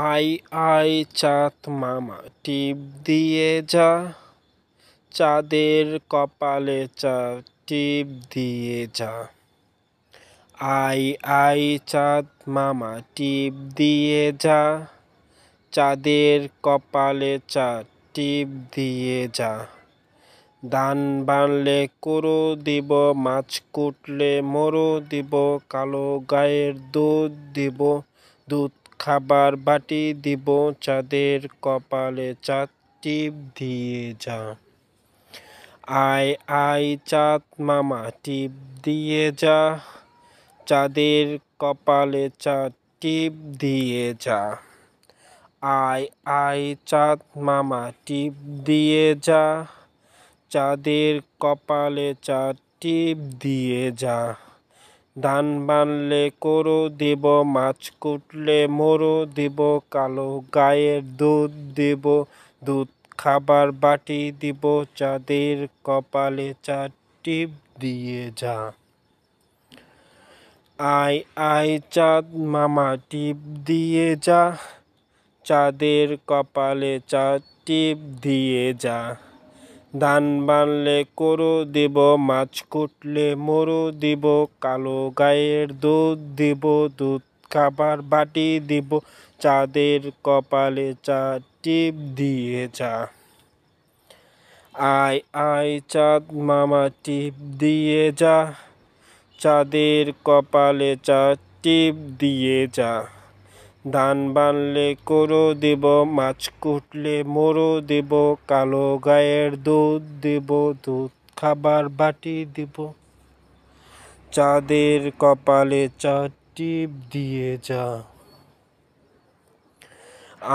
I I চাঁদ মামা টিপ দিয়ে যা চাঁদের কপালে চা টিপ দিয়ে যা আই আই চাঁদ মামা টিপ দিয়ে যা চাঁদের কপালে চা টিপ দিয়ে যা দান বানলে করো দিব মাছ কুটলে মরো দিব কালো গায়ের দুধ দিব দুধ খাবার বাটি দিব চাঁদের কপালে চাঁদ টিপ দিয়ে যা আয় আয় চাঁদ মামা টিপ দিয়ে যা চাঁদের কপালে চাঁদ টিপ দিয়ে যা আয় আয় চাঁদ মামা টিপ দিয়ে যা চাঁদের কপালে চাঁদ টিপ দিয়ে যা ধান বানলে করো দেব মাছ কুটলে মোরো দেব কালো গায়ের দুধ দেব দুধ খাবার বাটি দিব চাঁদের কপালে চা টিপ দিয়ে যা আয় আয় চাঁদ মামা টিপ দিয়ে যা চাঁদের কপালে চার টিপ দিয়ে যা ধান বানলে করু দিব মাছ কুটলে মরু দিব কালো গায়ের দুধ দিব দুধ খাবার বাটি দিব চাঁদের কপালে চা টিপ দিয়ে যা আয় আয় চাঁদ মামা টিপ দিয়ে যা চাঁদের কপালে চা টিপ দিয়ে যা ধান বানলে করো দেব মাছ কুটলে মোরো দেব কালো গায়ের দুধ দেব দুধ খাবার বাটি দেব চাঁদের কপালে চার টিপ দিয়ে যা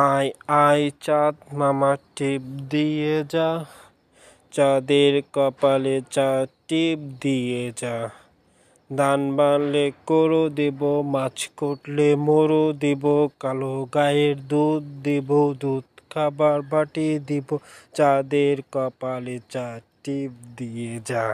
আয় আয় চাঁদ মামা টিপ দিয়ে যা চাঁদের কপালে চা টিপ দিয়ে যা ধান বানলে করো দেব মাছ কটলে মোরো দেব কালো গায়ের দুধ দেব দুধ খাবার বাটি দিব চাঁদের কপালে চা টিপ দিয়ে যা